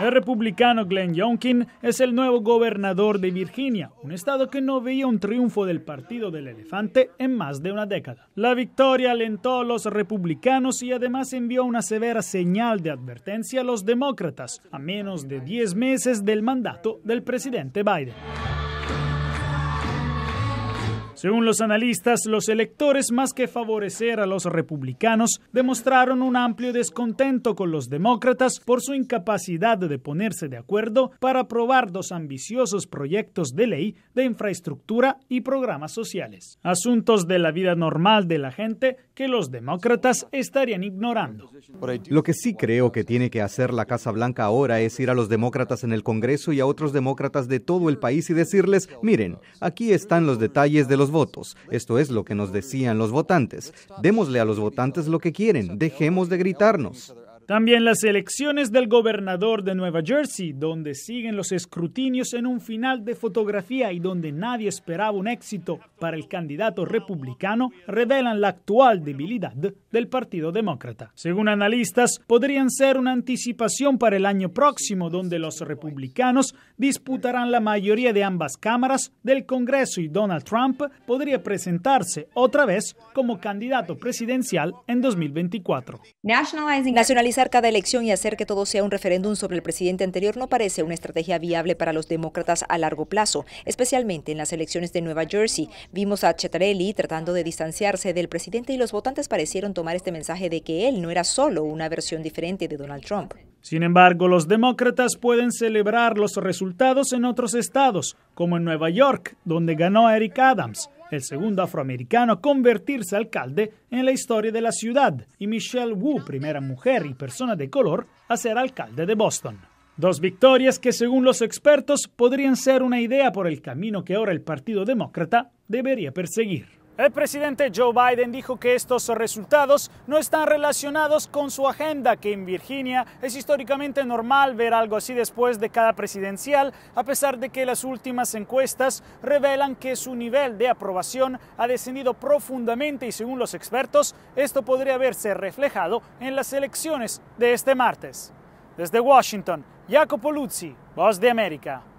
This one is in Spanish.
El republicano Glenn Youngkin es el nuevo gobernador de Virginia, un estado que no veía un triunfo del partido del elefante en más de una década. La victoria alentó a los republicanos y además envió una severa señal de advertencia a los demócratas, a menos de 10 meses del mandato del presidente Biden. Según los analistas, los electores, más que favorecer a los republicanos, demostraron un amplio descontento con los demócratas por su incapacidad de ponerse de acuerdo para aprobar dos ambiciosos proyectos de ley de infraestructura y programas sociales, asuntos de la vida normal de la gente que los demócratas estarían ignorando. Lo que sí creo que tiene que hacer la Casa Blanca ahora es ir a los demócratas en el Congreso y a otros demócratas de todo el país y decirles, miren, aquí están los detalles de los votos. Esto es lo que nos decían los votantes. Démosle a los votantes lo que quieren, dejemos de gritarnos. También las elecciones del gobernador de Nueva Jersey, donde siguen los escrutinios en un final de fotografía y donde nadie esperaba un éxito para el candidato republicano, revelan la actual debilidad del Partido Demócrata. Según analistas, podrían ser una anticipación para el año próximo, donde los republicanos disputarán la mayoría de ambas cámaras del Congreso y Donald Trump podría presentarse otra vez como candidato presidencial en 2024. Hacer cada elección y hacer que todo sea un referéndum sobre el presidente anterior no parece una estrategia viable para los demócratas a largo plazo, especialmente en las elecciones de Nueva Jersey. Vimos a Chetarelli tratando de distanciarse del presidente y los votantes parecieron tomar este mensaje de que él no era solo una versión diferente de Donald Trump. Sin embargo, los demócratas pueden celebrar los resultados en otros estados, como en Nueva York, donde ganó Eric Adams el segundo afroamericano a convertirse alcalde en la historia de la ciudad, y Michelle Wu, primera mujer y persona de color, a ser alcalde de Boston. Dos victorias que, según los expertos, podrían ser una idea por el camino que ahora el Partido Demócrata debería perseguir. El presidente Joe Biden dijo que estos resultados no están relacionados con su agenda, que en Virginia es históricamente normal ver algo así después de cada presidencial, a pesar de que las últimas encuestas revelan que su nivel de aprobación ha descendido profundamente y según los expertos, esto podría verse reflejado en las elecciones de este martes. Desde Washington, Jacopo Luzzi, Voz de América.